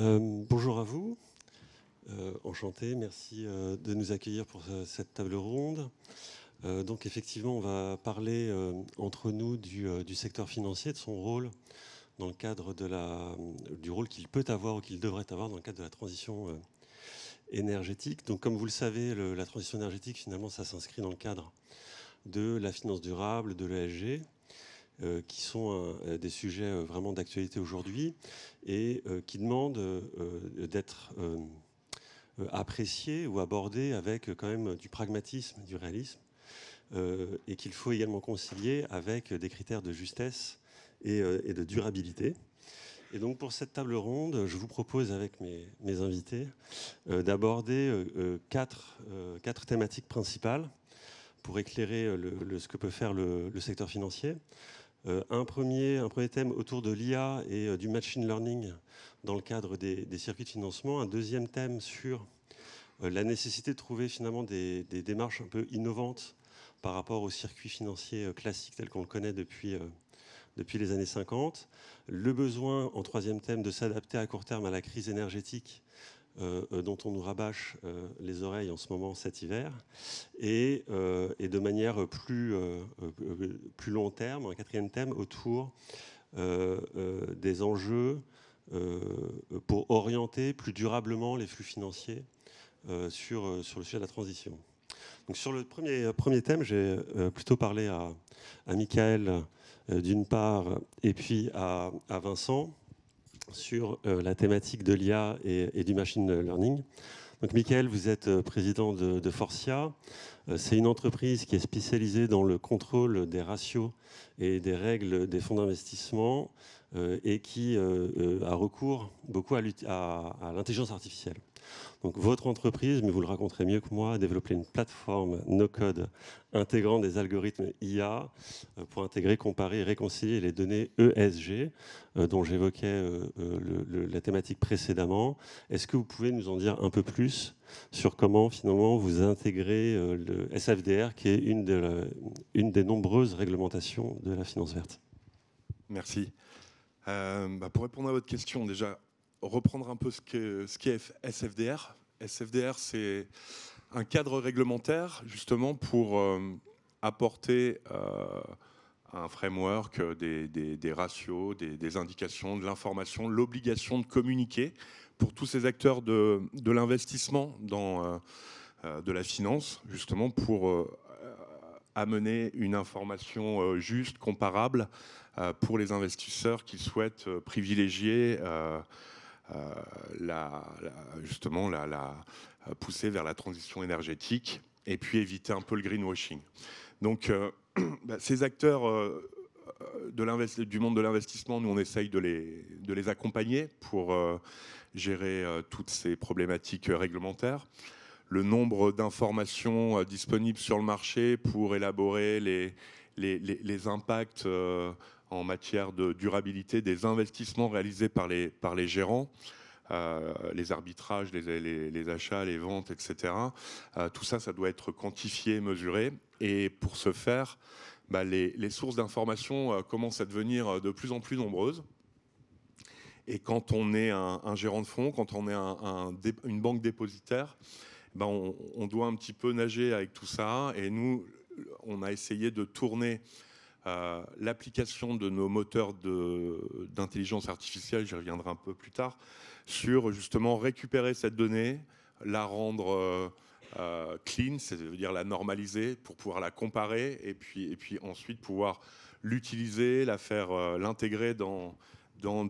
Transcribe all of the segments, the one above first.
Euh, bonjour à vous. Euh, enchanté, merci euh, de nous accueillir pour cette table ronde. donc effectivement, on va parler entre nous du, secteur financier, de son rôle dans le cadre de la, du rôle qu'il peut avoir ou qu'il devrait avoir dans le cadre de la transition énergétique. Donc comme vous le savez, la transition énergétique, finalement, ça s'inscrit dans le cadre de la finance durable, de l'ESG. Euh, qui sont euh, des sujets euh, vraiment d'actualité aujourd'hui et qui demandent d'être appréciés ou abordés avec quand même du pragmatisme, du réalisme, et qu'il faut également concilier avec des critères de justesse et, de durabilité. Et donc pour cette table ronde, je vous propose avec mes, invités d'aborder quatre, quatre thématiques principales pour éclairer ce que peut faire le secteur financier. Euh, un, premier, un premier thème autour de l'IA et euh, du machine learning dans le cadre des, circuits de financement, un deuxième thème sur euh, la nécessité de trouver finalement des, démarches un peu innovantes par rapport aux circuits financiers classiques tels qu'on le connaît depuis, depuis les années 50, le besoin en troisième thème de s'adapter à court terme à la crise énergétique euh, euh, dont on nous rabâche euh, les oreilles en ce moment cet hiver, et, et de manière plus, plus long terme, un quatrième thème, autour des enjeux pour orienter plus durablement les flux financiers sur, sur le sujet de la transition. Donc sur le premier, premier thème, j'ai plutôt parlé à, à Michael d'une part, et puis à, à Vincent sur euh, la thématique de l'IA et, du machine learning. Donc, Michael, vous êtes euh, président de Forcia. Euh, c'est une entreprise qui est spécialisée dans le contrôle des ratios et des règles des fonds d'investissement et qui a recours beaucoup à l'intelligence artificielle. Donc votre entreprise, mais vous le raconterez mieux que moi, a développé une plateforme no-code intégrant des algorithmes IA euh, pour intégrer, comparer et réconcilier les données ESG euh, dont j'évoquais euh, la thématique précédemment. Est-ce que vous pouvez nous en dire un peu plus sur comment finalement vous intégrez le SFDR qui est une, des nombreuses réglementations de la finance verte Merci. Bah, pour répondre à votre question, déjà, reprendre un peu ce qu'est ce SFDR. SFDR, c'est un cadre réglementaire justement pour euh, apporter euh, un framework, euh, des, ratios, des, indications, de l'information, l'obligation de communiquer pour tous ces acteurs de, l'investissement dans de la finance, justement pour amener une information juste, comparable pour les investisseurs qui souhaitent privilégier euh, justement la, la, euh, pousser vers la transition énergétique et puis éviter un peu le greenwashing. Donc euh, bah, ces acteurs du monde de l'investissement, nous on essaye de les, accompagner pour gérer toutes ces problématiques réglementaires le nombre d'informations disponibles sur le marché pour élaborer les, les, impacts en matière de durabilité des investissements réalisés par les, par les gérants. Euh, les arbitrages, les, achats, les ventes, etc. Euh, tout ça, ça doit être quantifié, mesuré. Et pour ce faire, bah, les, sources d'informations euh, commencent à devenir de plus en plus nombreuses. Et quand on est un, gérant de fonds, quand on est une banque dépositaire, bah, on, doit un petit peu nager avec tout ça. Et nous, on a essayé de tourner euh, l'application de nos moteurs d'intelligence artificielle, j'y reviendrai un peu plus tard, sur justement récupérer cette donnée, la rendre euh, euh, clean, c'est-à-dire la normaliser pour pouvoir la comparer et puis, et puis ensuite pouvoir l'utiliser, la faire l'intégrer dans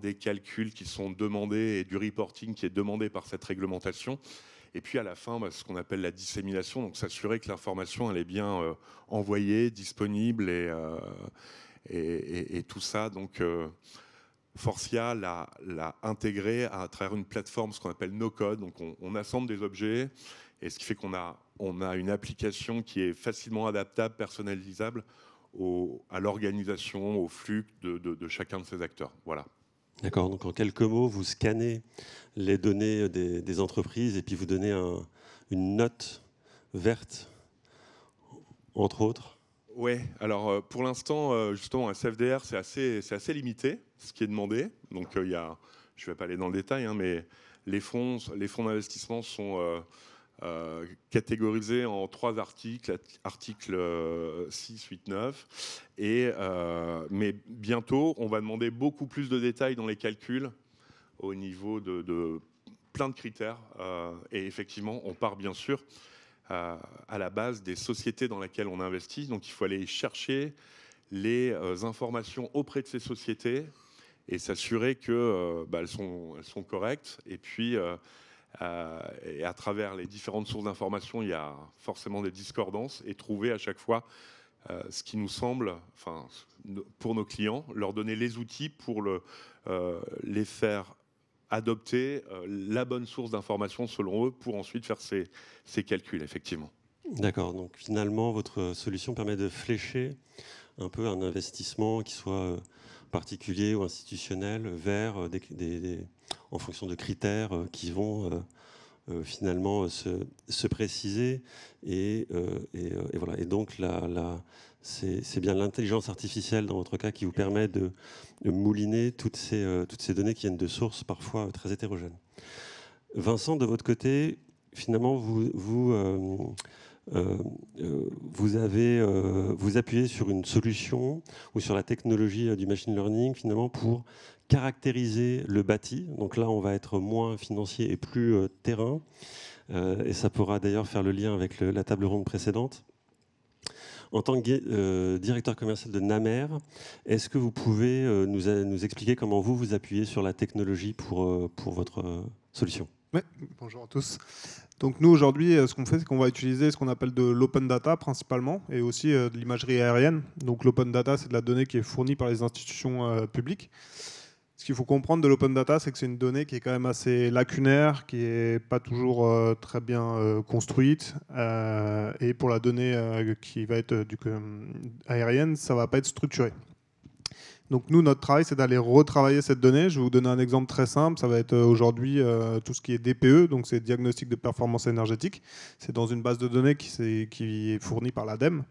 des calculs qui sont demandés et du reporting qui est demandé par cette réglementation. Et puis à la fin, bah, ce qu'on appelle la dissémination, donc s'assurer que l'information elle est bien euh, envoyée, disponible euh, et, et, tout ça. Donc euh, Forcia l'a intégré à, travers une plateforme, ce qu'on appelle no code. Donc on, assemble des objets et ce qui fait qu'on a, on a une application qui est facilement adaptable, personnalisable à l'organisation, au flux de, de chacun de ces acteurs. Voilà. D'accord, donc en quelques mots, vous scannez les données des, entreprises et puis vous donnez une note verte, entre autres Oui, alors euh, pour l'instant, euh, justement, un CFDR, c'est assez, assez limité, ce qui est demandé. Donc euh, il y a, je ne vais pas aller dans le détail, hein, mais les fonds, les fonds d'investissement sont... Euh, catégorisé en trois articles, article 6, 8, 9. Et, euh, mais bientôt, on va demander beaucoup plus de détails dans les calculs au niveau de, plein de critères. Euh, et effectivement, on part bien sûr à la base des sociétés dans lesquelles on investit. Donc il faut aller chercher les informations auprès de ces sociétés et s'assurer qu'elles bah, sont, elles sont correctes. Et puis euh, et à travers les différentes sources d'informations, il y a forcément des discordances et trouver à chaque fois euh, ce qui nous semble, enfin, pour nos clients, leur donner les outils pour le, euh, les faire adopter la bonne source d'information selon eux pour ensuite faire ces, ces calculs, effectivement. D'accord, donc finalement, votre solution permet de flécher un peu un investissement qui soit euh, particulier ou institutionnel vers euh, en fonction de critères euh, qui vont finalement se, préciser. Et, voilà. Et donc c'est bien l'intelligence artificielle dans votre cas qui vous permet de, mouliner toutes ces, toutes ces données qui viennent de sources parfois très hétérogènes. Vincent, de votre côté, finalement, vous, euh, euh, vous, avez, euh, vous appuyez sur une solution ou sur la technologie du machine learning finalement pour caractériser le bâti. Donc là, on va être moins financier et plus terrain. et ça pourra d'ailleurs faire le lien avec la table ronde précédente. En tant que directeur commercial de Namer, est-ce que vous pouvez nous, expliquer comment vous vous appuyez sur la technologie pour, pour votre solution bonjour à tous. Donc nous aujourd'hui, euh, ce qu'on fait, c'est qu'on va utiliser ce qu'on appelle de l'open data principalement et aussi euh, de l'imagerie aérienne. Donc l'open data, c'est de la donnée qui est fournie par les institutions euh, publiques. Ce qu'il faut comprendre de l'open data, c'est que c'est une donnée qui est quand même assez lacunaire, qui n'est pas toujours très bien construite. et pour la donnée qui va être aérienne, ça ne va pas être structuré. Donc nous, notre travail, c'est d'aller retravailler cette donnée. Je vais vous donner un exemple très simple. Ça va être euh, aujourd'hui euh, tout ce qui est DPE, donc c'est diagnostic de performance énergétique. C'est dans une base de données qui, est, fournie par l'ADEME.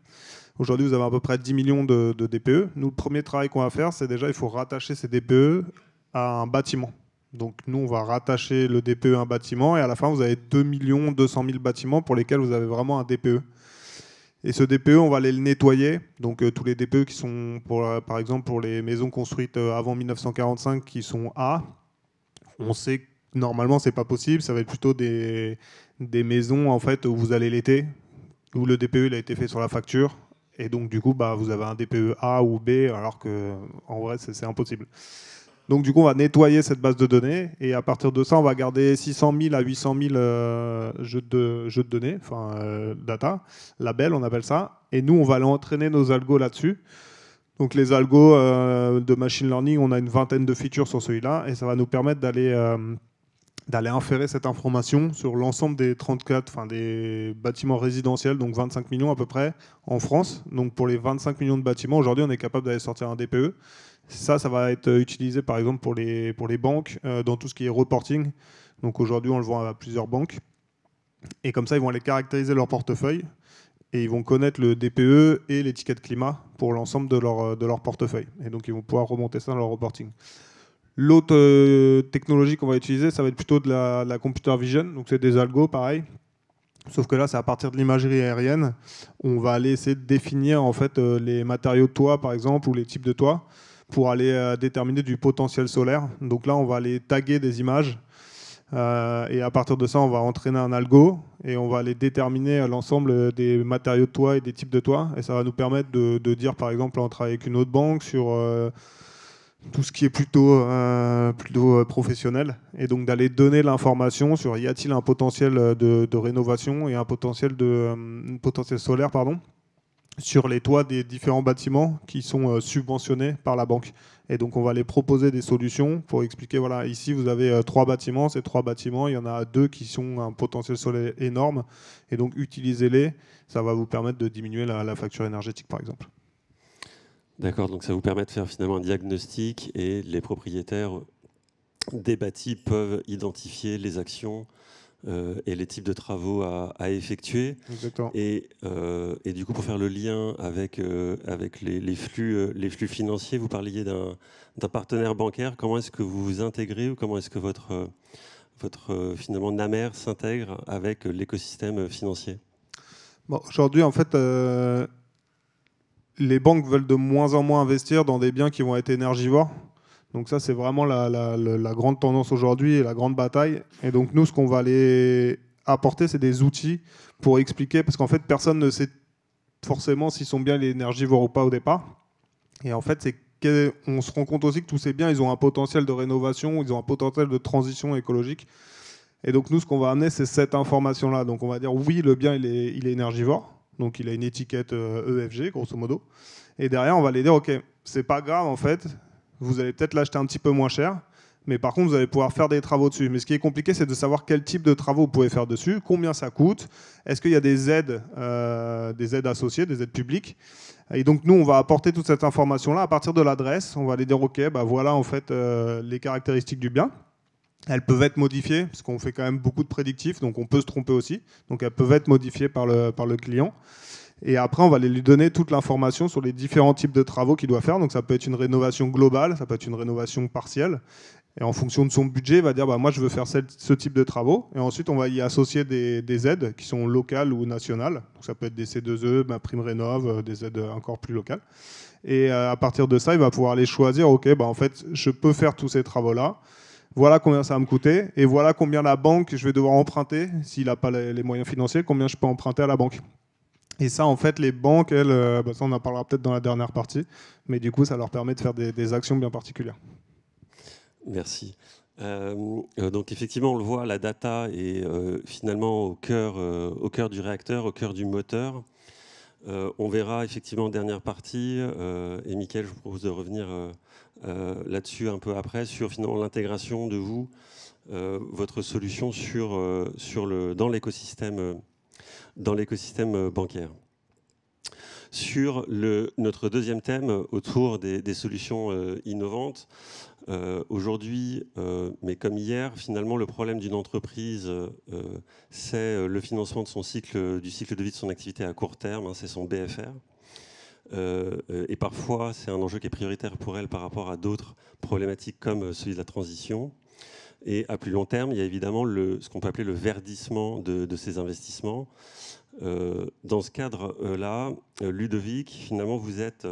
Aujourd'hui, vous avez à peu près 10 millions de, de DPE. Nous, le premier travail qu'on va faire, c'est déjà, il faut rattacher ces DPE à un bâtiment. Donc nous, on va rattacher le DPE à un bâtiment et à la fin, vous avez 2 200 000 bâtiments pour lesquels vous avez vraiment un DPE. Et ce DPE, on va aller le nettoyer. Donc euh, tous les DPE qui sont, pour, euh, par exemple, pour les maisons construites euh, avant 1945 qui sont A, on sait que normalement c'est pas possible. Ça va être plutôt des, des maisons en fait où vous allez l'été, où le DPE il a été fait sur la facture. Et donc du coup, bah, vous avez un DPE A ou B, alors que en vrai c'est impossible. Donc du coup, on va nettoyer cette base de données et à partir de ça, on va garder 600 000 à 800 000 euh, jeux, de, données, enfin euh, data, label on appelle ça, et nous, on va aller entraîner nos algos là-dessus. Donc les algos euh, de machine learning, on a une vingtaine de features sur celui-là et ça va nous permettre d'aller d'aller inférer cette information sur l'ensemble des 34, enfin des bâtiments résidentiels, donc 25 millions à peu près en France. Donc pour les 25 millions de bâtiments, aujourd'hui, on est capable d'aller sortir un DPE ça, ça va être utilisé par exemple pour les, banques, euh, dans tout ce qui est reporting. Donc aujourd'hui, on le vend à plusieurs banques. Et comme ça, ils vont aller caractériser leur portefeuille et ils vont connaître le DPE et l'étiquette climat pour l'ensemble de leur, portefeuille. Et donc, ils vont pouvoir remonter ça dans leur reporting. L'autre euh, technologie qu'on va utiliser, ça va être plutôt de la, computer vision. Donc, c'est des algos, pareil. Sauf que là, c'est à partir de l'imagerie aérienne. On va aller essayer de définir en fait, euh, les matériaux de toit, par exemple, ou les types de toit pour aller euh, déterminer du potentiel solaire. Donc là, on va aller taguer des images. Euh, et à partir de ça, on va entraîner un algo et on va aller déterminer euh, l'ensemble des matériaux de toit et des types de toit. Et ça va nous permettre de, dire, par exemple, on travaille avec une autre banque sur tout ce qui est plutôt, professionnel. Et donc d'aller donner l'information sur y a-t-il un potentiel de, de, rénovation et un potentiel, de, potentiel solaire. pardon sur les toits des différents bâtiments qui sont euh, subventionnés par la banque. Et donc on va les proposer des solutions pour expliquer, voilà, ici vous avez euh, trois bâtiments, ces trois bâtiments, il y en a deux qui sont un potentiel solaire énorme, et donc utilisez-les, ça va vous permettre de diminuer la, facture énergétique par exemple. D'accord, donc ça vous permet de faire finalement un diagnostic et les propriétaires des bâtis peuvent identifier les actions euh, et les types de travaux à, effectuer. Et, euh, et, du coup, pour faire le lien avec, euh, les, les flux, financiers, vous parliez d'un partenaire bancaire. Comment est-ce que vous vous intégrez ou comment est-ce que votre, finalement NAMER s'intègre avec l'écosystème financier Aujourd'hui, en fait, les banques veulent de moins en moins investir dans des biens qui vont être énergivores. Donc ça, c'est vraiment la, grande tendance aujourd'hui et la grande bataille. Et donc nous, ce qu'on va aller apporter, c'est des outils pour expliquer, parce qu'en fait, personne ne sait forcément s'ils sont bien les énergivores ou pas au départ. Et en fait, c'est on se rend compte aussi que tous ces biens, ils ont un potentiel de rénovation, ils ont un potentiel de transition écologique. Et donc nous, ce qu'on va amener, c'est cette information-là. Donc on va dire, oui, le bien, il est, il est énergivore, donc il a une étiquette EFG, euh, e grosso modo. Et derrière, on va les dire, ok, c'est pas grave en fait, vous allez peut-être l'acheter un petit peu moins cher, mais par contre, vous allez pouvoir faire des travaux dessus. Mais ce qui est compliqué, c'est de savoir quel type de travaux vous pouvez faire dessus, combien ça coûte, est-ce qu'il y a des aides, euh, des aides associées, des aides publiques. Et donc, nous, on va apporter toute cette information-là à partir de l'adresse. On va aller dire, OK, bah, voilà en fait euh, les caractéristiques du bien. Elles peuvent être modifiées, parce qu'on fait quand même beaucoup de prédictifs, donc on peut se tromper aussi. Donc, elles peuvent être modifiées par le, par le client. Et après, on va lui donner toute l'information sur les différents types de travaux qu'il doit faire. Donc ça peut être une rénovation globale, ça peut être une rénovation partielle. Et en fonction de son budget, il va dire bah, moi je veux faire ce type de travaux. Et ensuite, on va y associer des, aides qui sont locales ou nationales. Donc ça peut être des C2E, ma bah, prime rénov, euh, des aides encore plus locales. Et euh, à partir de ça, il va pouvoir aller choisir ok, bah, en fait, je peux faire tous ces travaux-là voilà combien ça va me coûter et voilà combien la banque je vais devoir emprunter s'il n'a pas les moyens financiers, combien je peux emprunter à la banque. Et ça, en fait, les banques, elles, euh, bah, ça on en parlera peut-être dans la dernière partie, mais du coup, ça leur permet de faire des, actions bien particulières. Merci. Euh, euh, donc effectivement, on le voit, la data est finalement au cœur, au cœur du réacteur, au cœur du moteur. on verra effectivement en dernière partie, et Mickaël, je vous propose de revenir là-dessus un peu après, sur finalement l'intégration de vous, votre solution sur, sur le, dans l'écosystème dans l'écosystème euh, bancaire. Sur notre deuxième thème, euh, autour des, solutions euh, innovantes, aujourd'hui, mais comme hier, finalement, le problème d'une entreprise, c'est le financement de son cycle, du cycle de vie de son activité à court terme, hein, c'est son BFR. et parfois, c'est un enjeu qui est prioritaire pour elle par rapport à d'autres problématiques comme celui de la transition. Et à plus long terme, il y a évidemment le, ce qu'on peut appeler le verdissement de, ces investissements. Euh, dans ce cadre-là, euh, euh, Ludovic, finalement, vous êtes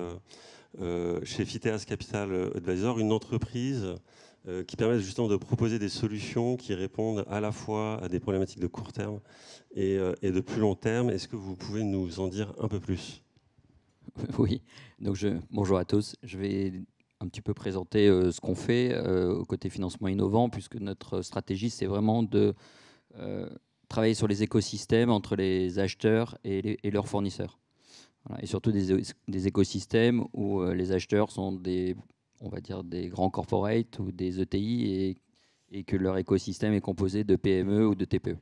chez Fiteas Capital Advisor, une entreprise qui permet justement de proposer des solutions qui répondent à la fois à des problématiques de court terme et, de plus long terme. Est-ce que vous pouvez nous en dire un peu plus oui, donc je, bonjour à tous. Je vais un petit peu présenter euh, ce qu'on fait euh, au côté financement innovant, puisque notre stratégie, c'est vraiment de euh, travailler sur les écosystèmes entre les acheteurs et, leurs fournisseurs. Et surtout des, écosystèmes où les acheteurs sont des, on va dire, des grands corporates ou des ETI et, et que leur écosystème est composé de PME ou de TPE.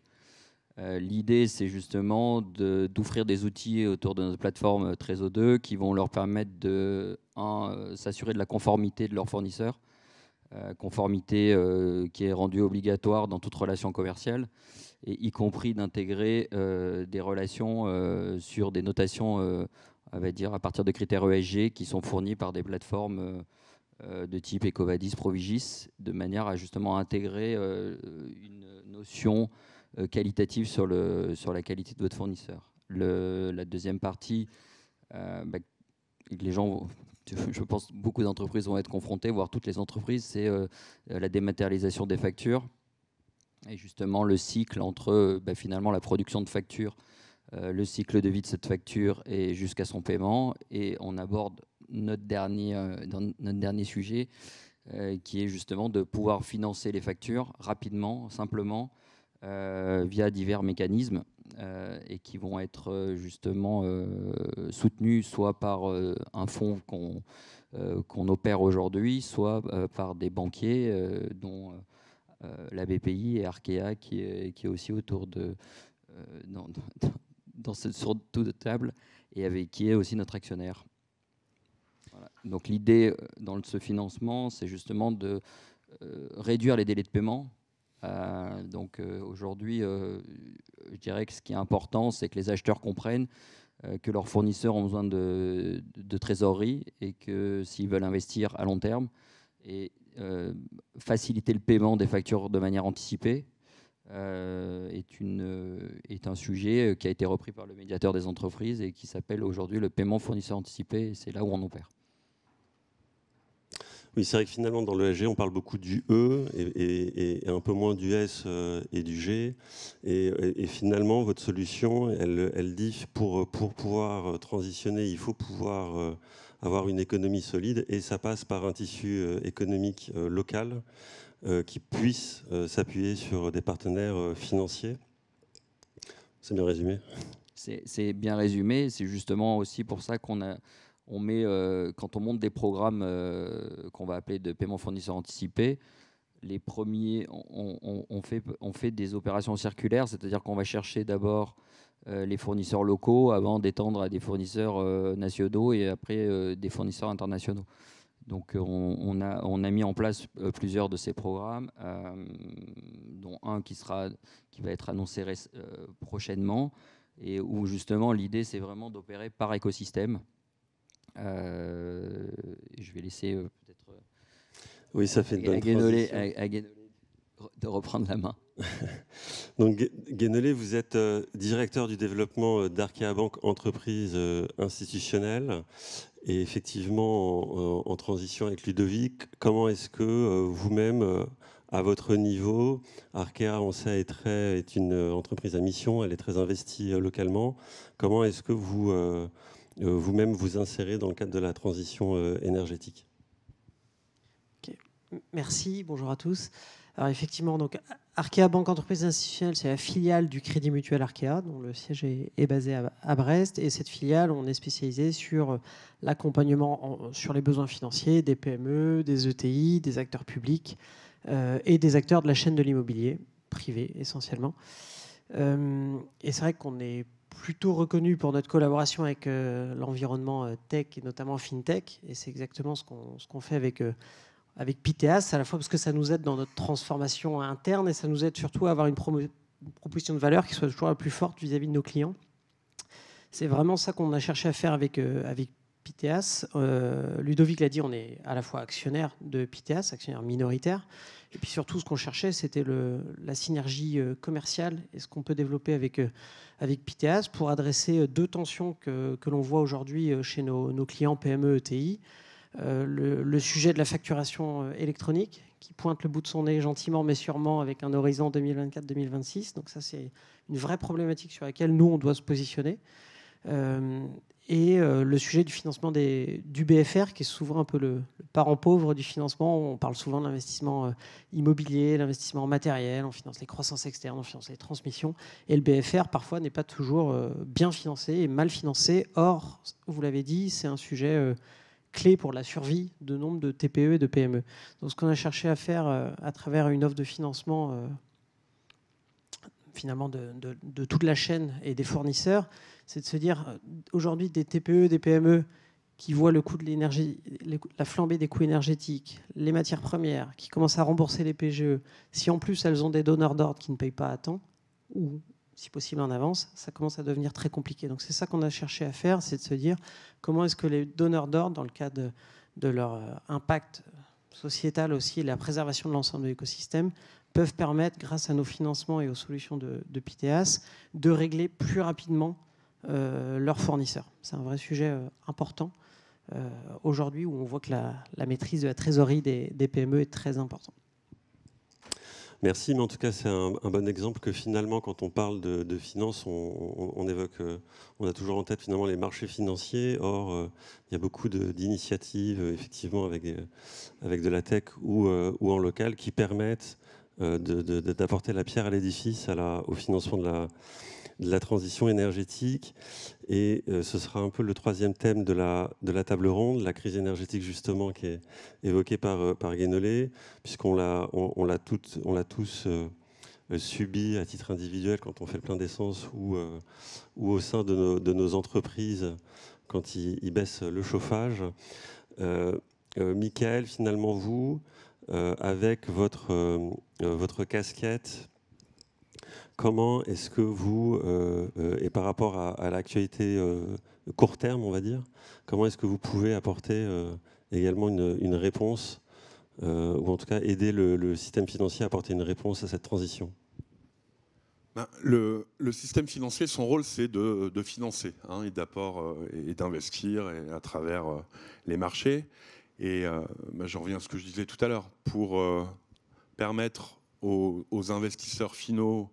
Euh, l'idée, c'est justement d'offrir des outils autour de notre plateforme euh, Trésor 2 qui vont leur permettre de euh, s'assurer de la conformité de leurs fournisseurs, conformité qui est rendue obligatoire dans toute relation commerciale, et y compris d'intégrer des relations sur des notations, on dire, à partir de critères ESG qui sont fournis par des plateformes de type Ecovadis, Provigis, de manière à justement intégrer une notion euh, qualitative sur, le, sur la qualité de votre fournisseur. la deuxième partie, euh, bah, les gens, je pense beaucoup d'entreprises vont être confrontées, voire toutes les entreprises, c'est euh, la dématérialisation des factures et justement le cycle entre bah, finalement la production de factures, le cycle de vie de cette facture et jusqu'à son paiement. Et on aborde notre dernier, notre dernier sujet qui est justement de pouvoir financer les factures rapidement, simplement, euh, via divers mécanismes euh, et qui vont être euh, justement soutenus soit par un fonds qu'on qu'on opère aujourd'hui, soit par des banquiers dont la BPI et Arkea qui est, qui est aussi autour de... Dans, cette dans de table et avec qui est aussi notre actionnaire. Donc l'idée dans ce financement, c'est justement de réduire les délais de paiement euh, donc euh, aujourd'hui, euh, je dirais que ce qui est important, c'est que les acheteurs comprennent que leurs fournisseurs ont besoin de, trésorerie et que s'ils veulent investir à long terme et faciliter le paiement des factures de manière anticipée est, est un sujet qui a été repris par le médiateur des entreprises et qui s'appelle aujourd'hui le paiement fournisseur anticipé. C'est là où on opère. Oui, c'est vrai que finalement, dans le l'ESG, on parle beaucoup du E et, un peu moins du S euh, et du G. Et, et finalement, votre solution, elle, elle dit pour, pour, pouvoir transitionner, il faut pouvoir euh, avoir une économie solide et ça passe par un tissu euh, économique local qui puisse s'appuyer sur des partenaires financiers. C'est bien résumé C'est bien résumé. C'est justement aussi pour ça qu'on a met, euh, quand on monte des programmes euh, qu'on va appeler de paiement fournisseur anticipé, les premiers, on, fait, on fait des opérations circulaires, c'est-à-dire qu'on va chercher d'abord euh, les fournisseurs locaux avant d'étendre à des fournisseurs nationaux et après des fournisseurs internationaux. Donc on a, on, a, mis en place plusieurs de ces programmes, dont un qui, sera, qui va être annoncé prochainement, et où justement l'idée c'est vraiment d'opérer par écosystème euh, je vais laisser euh, peut-être. Euh, oui, ça fait une bonne à, à de reprendre la main. Donc, Guénolé, vous êtes directeur du développement d'Arkea Bank Entreprise Institutionnelle. Et effectivement, en, transition avec Ludovic, comment est-ce que vous-même, à votre niveau, Arkea, on sait, est, très, est une entreprise à mission, elle est très investie localement. Comment est-ce que vous euh, vous-même vous insérez dans le cadre de la transition euh, énergétique. Merci, bonjour à tous. Alors effectivement, donc Arkea Banque Entreprise Institutionnelle, c'est la filiale du Crédit Mutuel Arkea, dont le siège est, basé à, Brest. Et cette filiale, on est spécialisé sur l'accompagnement sur les besoins financiers des PME, des ETI, des acteurs publics euh, et des acteurs de la chaîne de l'immobilier, privé essentiellement. et c'est vrai qu'on est plutôt reconnu pour notre collaboration avec euh, l'environnement euh, tech et notamment fintech. Et c'est exactement ce qu'on fait avec, euh, avec Piteas, à la fois parce que ça nous aide dans notre transformation interne et ça nous aide surtout à avoir une, proposition de valeur qui soit toujours la plus forte vis-à-vis de nos clients. C'est vraiment ça qu'on a cherché à faire avec, avec Piteas. Euh, Ludovic l'a dit, on est à la fois actionnaire de Piteas, actionnaire minoritaire, et puis surtout ce qu'on cherchait, c'était la synergie euh, commerciale et ce qu'on peut développer avec, euh, avec Piteas pour adresser deux tensions que, l'on voit aujourd'hui chez nos, clients PME ETI. le, sujet de la facturation électronique qui pointe le bout de son nez gentiment mais sûrement avec un horizon 2024-2026. Donc ça c'est une vraie problématique sur laquelle nous on doit se positionner et euh, le sujet du financement des, du BFR, qui est souvent un peu le, parent pauvre du financement. On parle souvent de l'investissement euh, immobilier, l'investissement matériel, on finance les croissances externes, on finance les transmissions. Et le BFR, parfois, n'est pas toujours euh, bien financé et mal financé. Or, vous l'avez dit, c'est un sujet clé pour la survie de nombre de TPE et de PME. Donc, ce qu'on a cherché à faire à travers une offre de financement finalement de, toute la chaîne et des fournisseurs, c'est de se dire euh, aujourd'hui des TPE, des PME qui voient le coût de l'énergie, la flambée des coûts énergétiques, les matières premières, qui commencent à rembourser les PGE, si en plus elles ont des donneurs d'ordre qui ne payent pas à temps, ou si possible en avance, ça commence à devenir très compliqué. Donc c'est ça qu'on a cherché à faire, c'est de se dire comment est-ce que les donneurs d'ordre, dans le cadre de, de leur euh, impact sociétal aussi, la préservation de l'ensemble de l'écosystème, peuvent permettre, grâce à nos financements et aux solutions de, de PITEAS, de régler plus rapidement euh, leurs fournisseurs. C'est un vrai sujet euh, important euh, aujourd'hui où on voit que la, maîtrise de la trésorerie des, PME est très importante. Merci, mais en tout cas, c'est un, bon exemple que finalement, quand on parle de, de finances, on, évoque, on a toujours en tête finalement les marchés financiers. Or, il y a beaucoup d'initiatives, effectivement, avec, des, avec de la tech ou, ou en local, qui permettent euh, d'apporter la pierre à l'édifice au financement de la, transition énergétique. Et euh, ce sera un peu le troisième thème de la, table ronde, la crise énergétique justement qui est évoquée par, euh, par Guénolé, puisqu'on l'a on, l'a tous subi à titre individuel quand on fait le plein d'essence ou, au sein de nos, entreprises quand ils, ils baissent le chauffage. Michael, finalement, vous, euh, avec votre, euh, euh, votre casquette, comment est-ce que vous, et par rapport à, l'actualité court terme, on va dire, comment est-ce que vous pouvez apporter également une, réponse, ou en tout cas aider le, système financier à apporter une réponse à cette transition ben, le, système financier, son rôle, c'est de, financer hein, et d'apport et d'investir à travers les marchés. Et euh, bah, j'en reviens à ce que je disais tout à l'heure. Pour euh, permettre aux, investisseurs finaux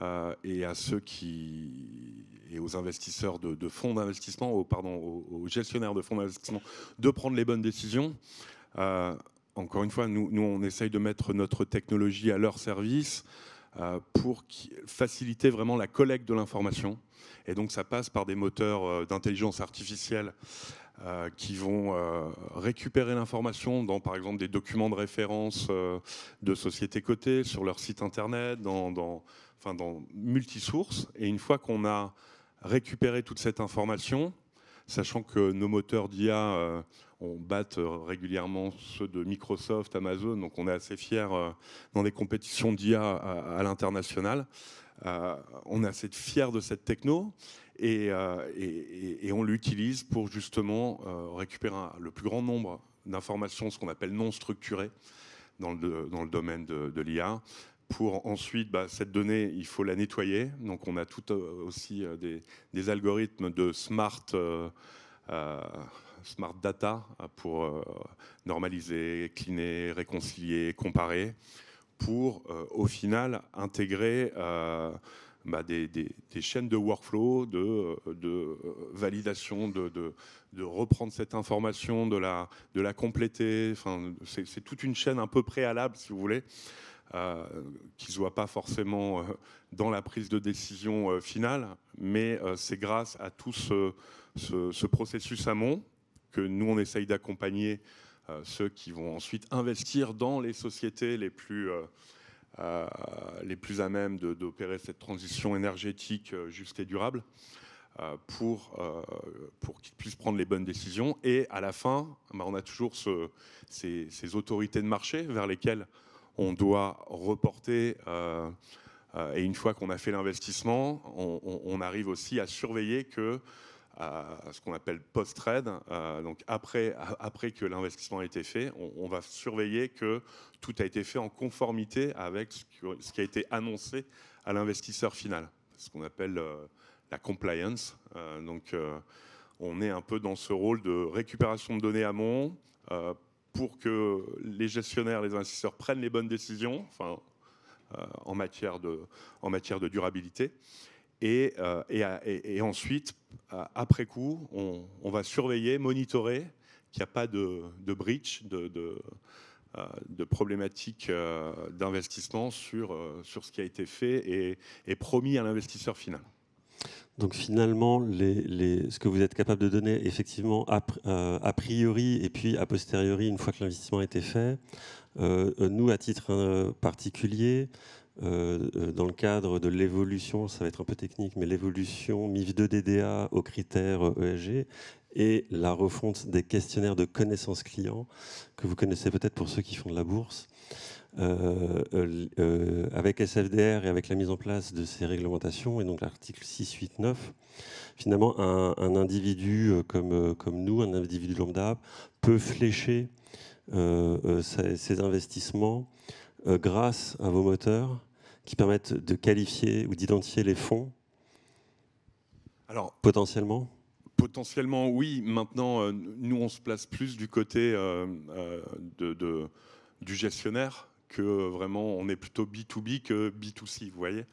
euh, et à ceux qui et aux investisseurs de, fonds d'investissement, aux, pardon, aux, gestionnaires de fonds d'investissement, de prendre les bonnes décisions. encore une fois, nous, nous, on essaye de mettre notre technologie à leur service pour faciliter vraiment la collecte de l'information. Et donc ça passe par des moteurs d'intelligence artificielle euh, qui vont euh, récupérer l'information dans, par exemple, des documents de référence euh, de sociétés cotées, sur leur site internet, dans, enfin, dans multisources. Et une fois qu'on a récupéré toute cette information, sachant que nos moteurs d'IA on battent régulièrement ceux de Microsoft, Amazon, donc on est assez fiers dans les compétitions d'IA à, à l'international. on est assez fiers de cette techno. Euh, et, on l'utilise pour justement euh, récupérer le plus grand nombre d'informations, ce qu'on appelle non structurées, dans le, domaine de, l'IA, pour ensuite, bah, cette donnée, il faut la nettoyer. Donc on a tout euh, aussi des, algorithmes de smart, smart data pour normaliser, cleaner, réconcilier, comparer, pour au final intégrer bah, des, chaînes de workflow, de, euh, euh, validation, de, reprendre cette information, de la, compléter. Enfin, c'est toute une chaîne un peu préalable, si vous voulez, euh, qui ne se voit pas forcément dans la prise de décision finale, mais c'est grâce à tout ce, ce, processus amont que nous, on essaye d'accompagner ceux qui vont ensuite investir dans les sociétés les plus... Euh, les plus à même d'opérer cette transition énergétique euh, juste et durable euh, pour, pour qu'ils puissent prendre les bonnes décisions. Et à la fin, bah, on a toujours ces, autorités de marché vers lesquelles on doit reporter. et une fois qu'on a fait l'investissement, on, arrive aussi à surveiller que à ce qu'on appelle post-trade, euh, donc après, après que l'investissement a été fait, on, va surveiller que tout a été fait en conformité avec ce, qui a été annoncé à l'investisseur final, ce qu'on appelle euh, la compliance. Euh, donc on est un peu dans ce rôle de récupération de données amont pour que les gestionnaires, les investisseurs prennent les bonnes décisions enfin, en, matière de, en matière de durabilité. Euh, euh, et, ensuite, euh, après coup, on, va surveiller, monitorer qu'il n'y a pas de, breach, de, problématique d'investissement sur, sur ce qui a été fait et, promis à l'investisseur final. Donc finalement, les, ce que vous êtes capable de donner, effectivement, a, priori et puis a posteriori, une fois que l'investissement a été fait, nous, à titre particulier, euh, euh, dans le cadre de l'évolution, ça va être un peu technique, mais l'évolution MIF2DDA aux critères euh, e ESG et la refonte des questionnaires de connaissances clients, que vous connaissez peut-être pour ceux qui font de la bourse. avec SFDR et avec la mise en place de ces réglementations, et donc l'article 6, 8, 9, finalement, un, individu comme, nous, un individu lambda, peut flécher ses investissements euh, grâce à vos moteurs qui permettent de qualifier ou d'identifier les fonds Alors, potentiellement Potentiellement, oui. Maintenant, euh, nous, on se place plus du côté euh, de, du gestionnaire que vraiment, on est plutôt B2B que B2C, vous voyez.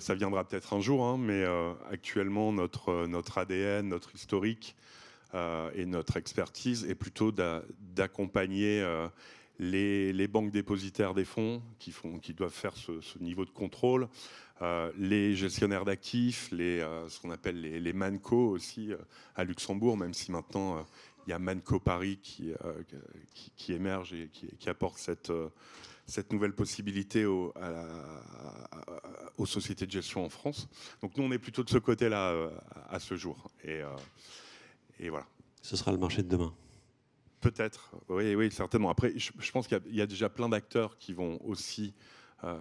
ça viendra peut-être un jour, hein, mais actuellement, notre, notre ADN, notre historique et notre expertise est plutôt d'accompagner les, banques dépositaires des fonds qui, font, doivent faire ce, niveau de contrôle, euh, les gestionnaires d'actifs, euh, ce qu'on appelle les, les, Manco aussi euh, à Luxembourg, même si maintenant il y a Manco Paris qui, qui, émerge et qui, apporte cette, cette, nouvelle possibilité aux sociétés de gestion en France. Donc nous, on est plutôt de ce côté-là à, à ce jour. Et, et voilà. Ce sera le marché de demain. Peut-être, oui, oui, certainement. Après, je, pense qu'il y, a déjà plein d'acteurs qui vont aussi euh,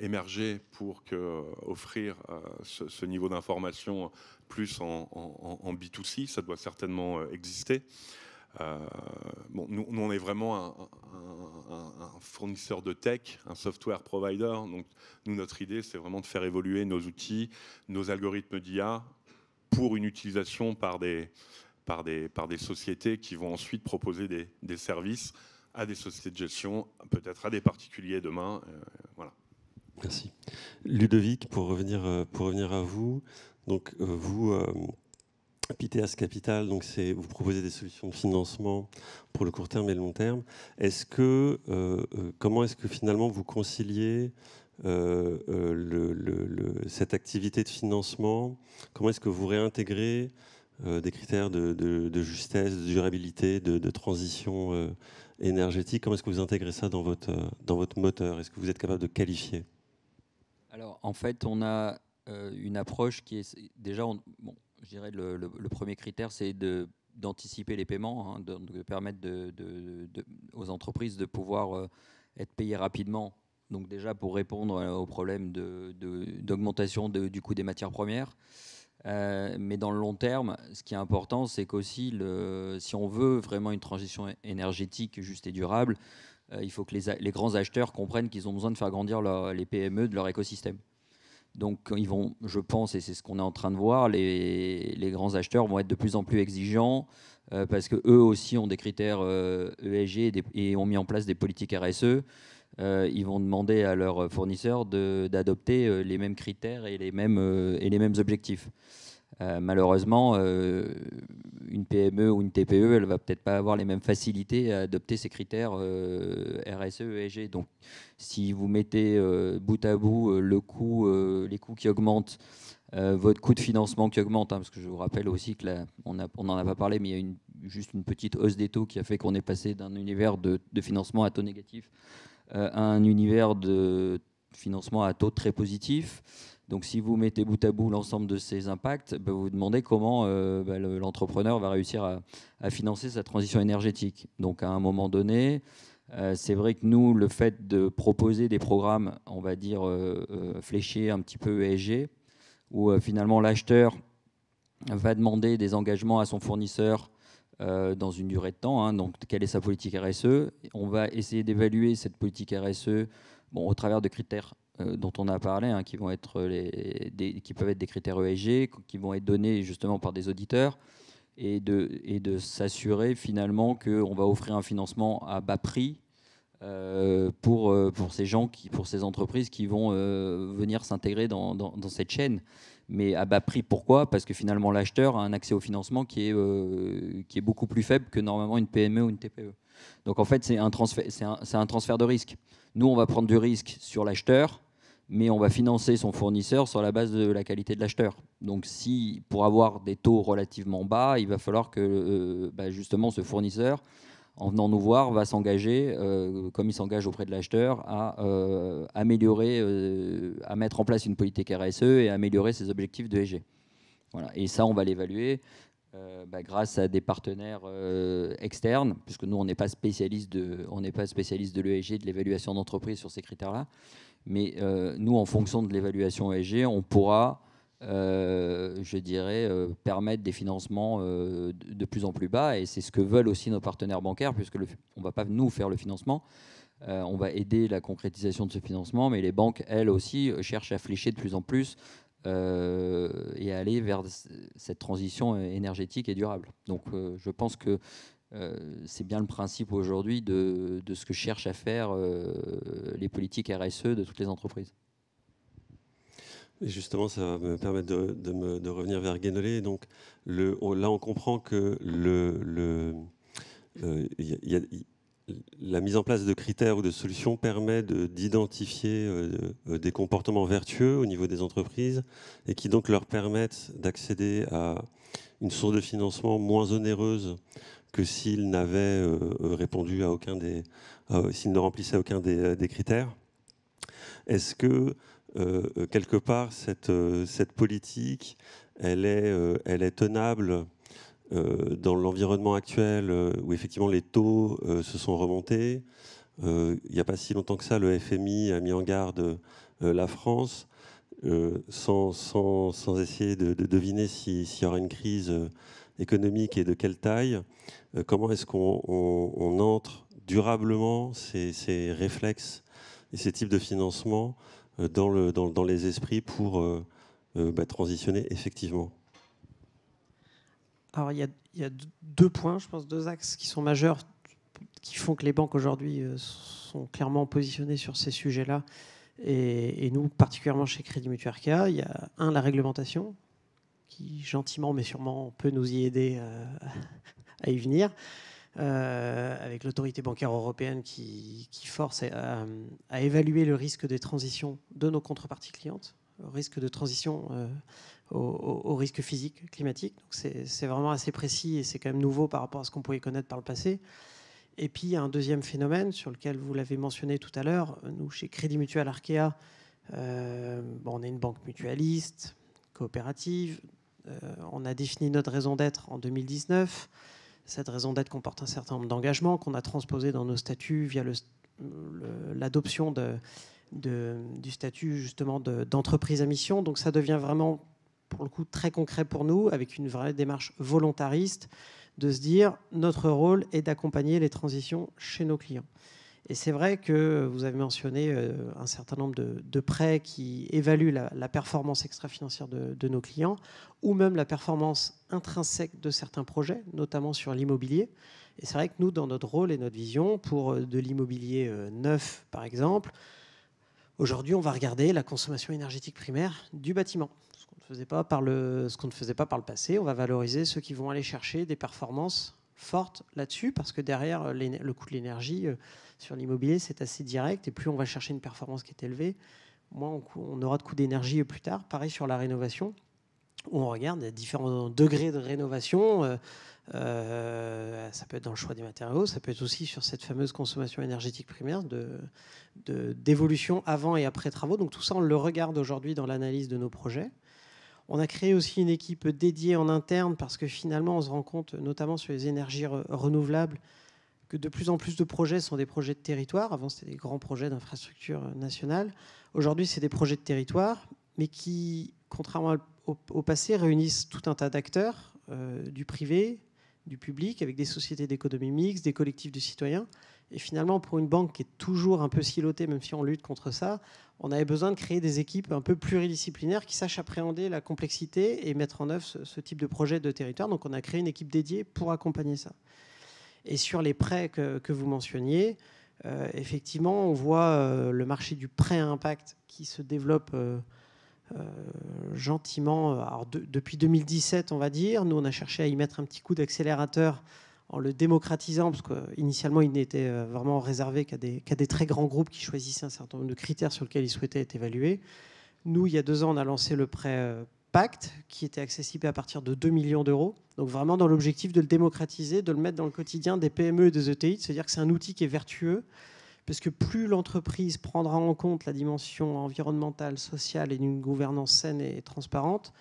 émerger pour euh, offrir euh, ce, niveau d'information plus en, B2C. Ça doit certainement exister. nous, on est vraiment un, un, fournisseur de tech, un software provider. Donc, nous, notre idée, c'est vraiment de faire évoluer nos outils, nos algorithmes d'IA pour une utilisation par des, par des, par des sociétés qui vont ensuite proposer des, des services à des sociétés de gestion, peut-être à des particuliers demain. Euh, voilà. Merci. Ludovic, pour revenir, euh, pour revenir à vous, donc euh, vous, euh, Piteas Capital, donc vous proposez des solutions de financement pour le court terme et le long terme. Est-ce que, comment est-ce que finalement vous conciliez cette activité de financement Comment est-ce que vous réintégrez euh, des critères de, justesse, de durabilité, de, transition euh, énergétique. Comment est-ce que vous intégrez ça dans votre, euh, dans votre moteur Est-ce que vous êtes capable de qualifier Alors, en fait, on a une approche qui est déjà, bon, je dirais, le, le, premier critère, c'est d'anticiper les paiements, hein, de, permettre aux entreprises de pouvoir être payées rapidement. Donc déjà pour répondre au problème d'augmentation du coût des matières premières. Euh, mais dans le long terme, ce qui est important, c'est qu'aussi, si on veut vraiment une transition énergétique juste et durable, euh, il faut que les, grands acheteurs comprennent qu'ils ont besoin de faire grandir les PME de leur écosystème. Donc, ils vont, je pense, et c'est ce qu'on est en train de voir, les, grands acheteurs vont être de plus en plus exigeants euh, parce que eux aussi ont des critères e ESG et, ont mis en place des politiques RSE euh, ils vont demander à leurs fournisseurs d'adopter euh, les mêmes critères et les mêmes, euh, et les mêmes objectifs. malheureusement, une PME ou une TPE, elle va peut-être pas avoir les mêmes facilités à adopter ces critères RSE RSE, ESG. Donc, si vous mettez bout à bout le coût, les coûts qui augmentent, votre coût de financement qui augmente, hein, parce que je vous rappelle aussi que là, on n'en a pas parlé, mais il y a juste une petite hausse des taux qui a fait qu'on est passé d'un univers de, de financement à taux négatif euh, un univers de financement à taux très positif. Donc si vous mettez bout à bout l'ensemble de ces impacts, ben, vous vous demandez comment euh, ben, l'entrepreneur va réussir à, financer sa transition énergétique. Donc à un moment donné, euh, c'est vrai que nous, le fait de proposer des programmes, on va dire, fléchés un petit peu ESG, où finalement l'acheteur va demander des engagements à son fournisseur euh, dans une durée de temps. Hein. donc, quelle est sa politique RSE On va essayer d'évaluer cette politique RSE bon, au travers de critères euh, dont on a parlé, hein, qui, vont être les, qui peuvent être des critères ESG, qui vont être donnés justement par des auditeurs, et de, et de s'assurer finalement qu'on va offrir un financement à bas prix euh, pour, pour ces gens, qui, pour ces entreprises qui vont venir s'intégrer dans, dans, dans cette chaîne mais à bas prix. Pourquoi Parce que finalement, l'acheteur a un accès au financement qui est, euh, qui est beaucoup plus faible que normalement une PME ou une TPE. Donc en fait, c'est un, transfert, un transfert de risque. Nous, on va prendre du risque sur l'acheteur, mais on va financer son fournisseur sur la base de la qualité de l'acheteur. Donc si, pour avoir des taux relativement bas, il va falloir que euh, bah, justement ce fournisseur en venant nous voir, va s'engager, euh, comme il s'engage auprès de l'acheteur, à euh, améliorer, euh, à mettre en place une politique RSE et améliorer ses objectifs de EG. Voilà. Et ça, on va l'évaluer bah, grâce à des partenaires externes, puisque nous, on n'est pas spécialiste de, on n'est pas spécialiste de l'ESG, de l'évaluation d'entreprise sur ces critères-là. Mais nous, en fonction de l'évaluation ESG, on pourra euh, je dirais, euh, permettre des financements euh, de plus en plus bas. Et c'est ce que veulent aussi nos partenaires bancaires, puisque on ne va pas nous faire le financement. on va aider la concrétisation de ce financement, mais les banques, elles aussi, cherchent à flécher de plus en plus et à aller vers cette transition énergétique et durable. Donc je pense que c'est bien le principe aujourd'hui de, de, ce que cherchent à faire les politiques RSE de toutes les entreprises. Justement, ça va me permettre de, revenir vers Guénolé. Donc, là, on comprend que euh, la mise en place de critères ou de solutions permet d'identifier euh, euh, des comportements vertueux au niveau des entreprises et qui donc leur permettent d'accéder à une source de financement moins onéreuse que s'ils n'avaient répondu à aucun des, s'ils ne remplissaient aucun des critères. Est-ce que euh, euh, quelque part, euh, cette, politique, elle est, tenable dans l'environnement actuel où effectivement les taux se sont remontés. il n'y a pas si longtemps que ça, le FMI a mis en garde la France sans, essayer de, deviner s'il y aura une crise économique et de quelle taille. comment est-ce qu'on entre durablement ces, ces réflexes et ces types de financement euh, dans, les esprits pour euh, euh, bah, transitionner effectivement Alors il y a, deux points, je pense, deux axes qui sont majeurs, qui font que les banques aujourd'hui sont clairement positionnées sur ces sujets-là. Et, nous, particulièrement chez Crédit Mutuel RKA il y a un, la réglementation, qui gentiment mais sûrement peut nous y aider à, à y venir. Euh, avec l'autorité bancaire européenne qui, force à, évaluer le risque des transitions de nos contreparties clientes, le risque de transition euh, au, risque physique climatique. C'est vraiment assez précis et c'est quand même nouveau par rapport à ce qu'on pouvait connaître par le passé. Et puis, un deuxième phénomène sur lequel vous l'avez mentionné tout à l'heure. Nous, chez Crédit Mutuel Arkea, euh, on est une banque mutualiste, coopérative. on a défini notre raison d'être en 2019 cette raison d'être comporte un certain nombre d'engagements qu'on a transposés dans nos statuts via l'adoption du statut justement d'entreprise à mission. Donc ça devient vraiment, pour le coup, très concret pour nous, avec une vraie démarche volontariste de se dire notre rôle est d'accompagner les transitions chez nos clients. Et c'est vrai que vous avez mentionné euh, un certain nombre de, prêts qui évaluent la, performance extra-financière de, de, nos clients, ou même la performance intrinsèque de certains projets, notamment sur l'immobilier. Et c'est vrai que nous, dans notre rôle et notre vision, pour euh, de l'immobilier euh, neuf, par exemple, aujourd'hui, on va regarder la consommation énergétique primaire du bâtiment. qu'on faisait ce qu'on ne faisait pas par le passé, on va valoriser ceux qui vont aller chercher des performances fortes là-dessus, parce que derrière, le coût de l'énergie sur l'immobilier, c'est assez direct. Et plus on va chercher une performance qui est élevée, moins on, aura de coûts d'énergie plus tard. Pareil sur la rénovation, où on regarde les différents degrés de rénovation. Euh, euh, ça peut être dans le choix des matériaux, ça peut être aussi sur cette fameuse consommation énergétique primaire d'évolution de, d'évolution avant et après travaux. Donc tout ça, on le regarde aujourd'hui dans l'analyse de nos projets. On a créé aussi une équipe dédiée en interne parce que finalement, on se rend compte, notamment sur les énergies renouvelables, que de plus en plus de projets sont des projets de territoire. Avant, c'était des grands projets d'infrastructure nationale. Aujourd'hui, c'est des projets de territoire, mais qui, contrairement au, passé, réunissent tout un tas d'acteurs, euh, du privé, du public, avec des sociétés d'économie mixte, des collectifs de citoyens. Et finalement, pour une banque qui est toujours un peu silotée, même si on lutte contre ça, on avait besoin de créer des équipes un peu pluridisciplinaires qui sachent appréhender la complexité et mettre en œuvre ce type de projet de territoire. Donc on a créé une équipe dédiée pour accompagner ça. Et sur les prêts que, vous mentionniez, euh, effectivement, on voit euh, le marché du prêt à impact qui se développe euh, gentiment. Alors depuis 2017, on va dire, nous, on a cherché à y mettre un petit coup d'accélérateur en le démocratisant, parce qu'initialement, il n'était vraiment réservé qu'à des, des, très grands groupes qui choisissaient un certain nombre de critères sur lesquels ils souhaitaient être évalués. Nous, il y a deux ans, on a lancé le prêt Pacte, qui était accessible à partir de 2 millions d'euros. Donc vraiment dans l'objectif de le démocratiser, de le mettre dans le quotidien des PME et des ETI, c'est-à-dire que c'est un outil qui est vertueux, parce que plus l'entreprise prendra en compte la dimension environnementale, sociale et d'une gouvernance saine et transparente,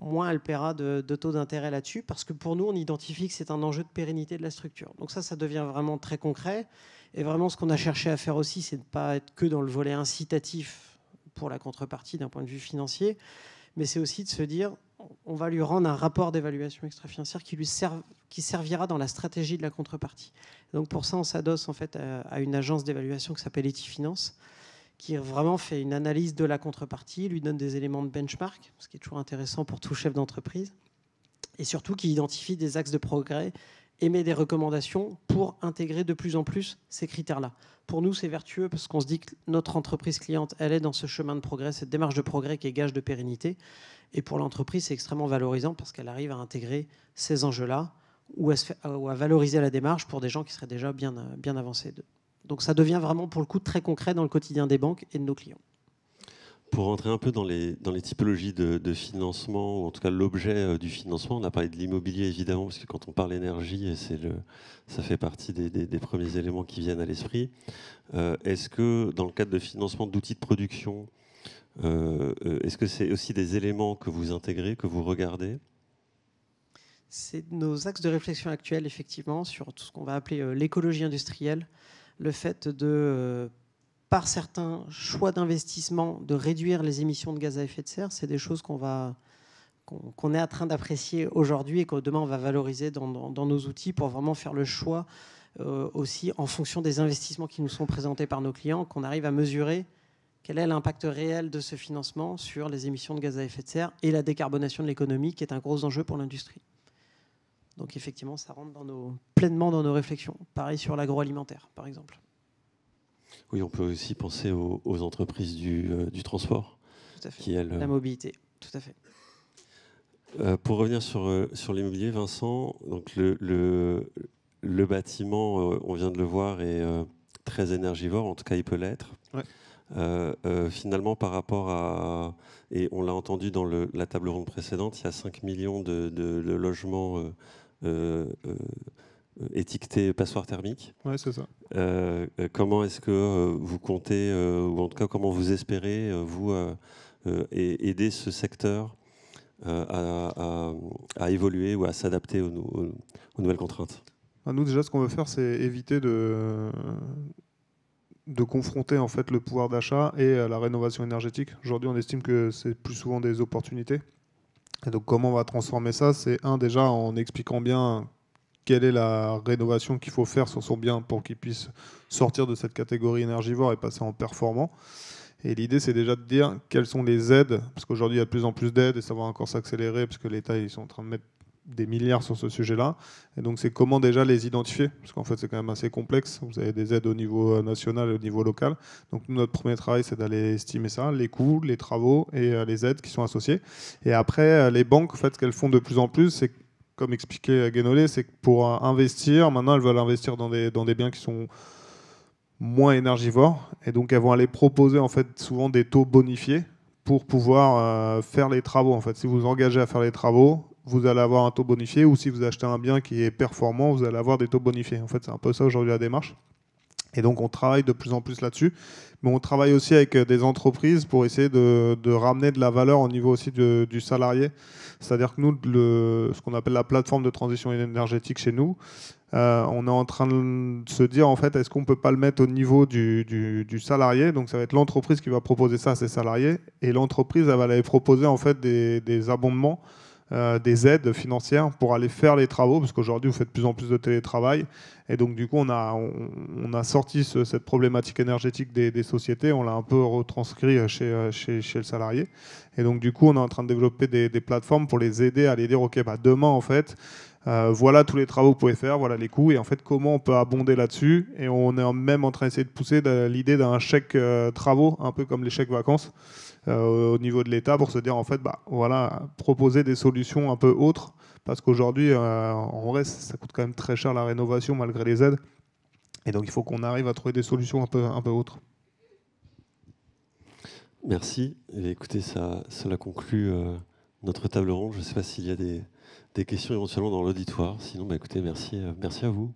moins elle paiera de, de taux d'intérêt là-dessus, parce que pour nous, on identifie que c'est un enjeu de pérennité de la structure. Donc ça, ça devient vraiment très concret. Et vraiment, ce qu'on a cherché à faire aussi, c'est de ne pas être que dans le volet incitatif pour la contrepartie d'un point de vue financier, mais c'est aussi de se dire on va lui rendre un rapport d'évaluation extra-financière qui lui qui servira dans la stratégie de la contrepartie. Donc pour ça, on s'adosse en fait à, une agence d'évaluation qui s'appelle EtiFinance, qui vraiment fait une analyse de la contrepartie, lui donne des éléments de benchmark, ce qui est toujours intéressant pour tout chef d'entreprise, et surtout qui identifie des axes de progrès émet des recommandations pour intégrer de plus en plus ces critères-là. Pour nous, c'est vertueux parce qu'on se dit que notre entreprise cliente, elle est dans ce chemin de progrès, cette démarche de progrès qui est gage de pérennité. Et pour l'entreprise, c'est extrêmement valorisant parce qu'elle arrive à intégrer ces enjeux-là ou à, à, valoriser la démarche pour des gens qui seraient déjà bien, bien avancés. Donc ça devient vraiment pour le coup très concret dans le quotidien des banques et de nos clients pour rentrer un peu dans les, typologies de, financement, ou en tout cas l'objet euh, du financement, on a parlé de l'immobilier évidemment, parce que quand on parle énergie, euh, ça fait partie des, premiers éléments qui viennent à l'esprit. Euh, est-ce que dans le cadre de financement d'outils de production, est-ce que c'est aussi des éléments que vous intégrez, que vous regardez C'est nos axes de réflexion actuels, effectivement, sur tout ce qu'on va appeler l'écologie industrielle, le fait de par certains choix d'investissement de réduire les émissions de gaz à effet de serre, c'est des choses qu'on va qu'on est en train d'apprécier aujourd'hui et que demain on va valoriser dans, nos outils pour vraiment faire le choix euh, aussi en fonction des investissements qui nous sont présentés par nos clients, qu'on arrive à mesurer quel est l'impact réel de ce financement sur les émissions de gaz à effet de serre et la décarbonation de l'économie qui est un gros enjeu pour l'industrie. Donc effectivement, ça rentre pleinement dans nos réflexions. Pareil sur l'agroalimentaire, par exemple. Oui, on peut aussi penser aux, entreprises euh, du, transport. Tout à fait. La mobilité, tout à fait. Euh, pour revenir sur, euh, sur l'immobilier, Vincent, donc le, le, bâtiment, on vient de le voir, est très énergivore, en tout cas il peut l'être. finalement, par rapport à, et on l'a entendu dans la table ronde précédente, il y a 5 millions de, de, logements euh, étiqueté passoire thermique. Ouais, c'est ça. Euh, euh, comment est-ce que vous comptez, ou en tout cas comment vous espérez, vous, aider ce secteur à, évoluer ou à s'adapter aux, nouvelles contraintes ah, Nous, déjà, ce qu'on veut faire, c'est éviter de de confronter en fait le pouvoir d'achat et la rénovation énergétique. Aujourd'hui, on estime que c'est plus souvent des opportunités. Et donc, comment on va transformer ça C'est un déjà en expliquant bien quelle est la rénovation qu'il faut faire sur son bien pour qu'il puisse sortir de cette catégorie énergivore et passer en performant. Et l'idée, c'est déjà de dire quelles sont les aides, parce qu'aujourd'hui, il y a de plus en plus d'aides et ça va encore s'accélérer, parce que l'État, ils sont en train de mettre des milliards sur ce sujet-là. Et donc, c'est comment déjà les identifier, parce qu'en fait, c'est quand même assez complexe. Vous avez des aides au niveau euh, national et au niveau local. Donc, notre premier travail, c'est d'aller estimer ça, les coûts, les travaux et euh, les aides qui sont associées. Et après, euh, les banques, en fait, ce qu'elles font de plus en plus, c'est comme expliquait Guénolé, c'est que pour euh, investir, maintenant elles veulent investir dans des, dans des biens qui sont moins énergivores. Et donc elles vont aller proposer en fait souvent des taux bonifiés pour pouvoir euh, faire les travaux. En fait, si vous vous engagez à faire les travaux, vous allez avoir un taux bonifié, ou si vous achetez un bien qui est performant, vous allez avoir des taux bonifiés. En fait, c'est un peu ça aujourd'hui la démarche. Et donc on travaille de plus en plus là-dessus mais on travaille aussi avec euh, des entreprises pour essayer de, ramener de la valeur au niveau aussi du salarié. C'est-à-dire que nous, ce qu'on appelle la plateforme de transition énergétique chez nous, euh, on est en train de se dire en fait est-ce qu'on peut pas le mettre au niveau du, salarié donc ça va être l'entreprise qui va proposer ça à ses salariés et l'entreprise elle va aller proposer en fait des, des abondements euh, des aides financières pour aller faire les travaux, parce qu'aujourd'hui vous faites de plus en plus de télétravail, et donc du coup on a, sorti cette problématique énergétique des, sociétés, on l'a un peu retranscrit euh, euh, chez, chez, le salarié, et donc du coup on est en train de développer des, plateformes pour les aider à les dire ok bah, demain en fait voilà tous les travaux que vous pouvez faire, voilà les coûts, et en fait comment on peut abonder là-dessus. Et on est même en train d'essayer de pousser l'idée d'un chèque travaux, un peu comme les chèques vacances, euh, au niveau de l'État pour se dire en fait, bah, voilà, proposer des solutions un peu autres, parce qu'aujourd'hui, euh, en vrai, ça coûte quand même très cher la rénovation malgré les aides. Et donc il faut qu'on arrive à trouver des solutions un peu, un peu autres. Merci. Et eh écoutez, ça, cela conclut euh, notre table ronde. Je ne sais pas s'il y a des, questions éventuellement dans l'auditoire. Sinon, bah, écoutez, merci, merci à vous.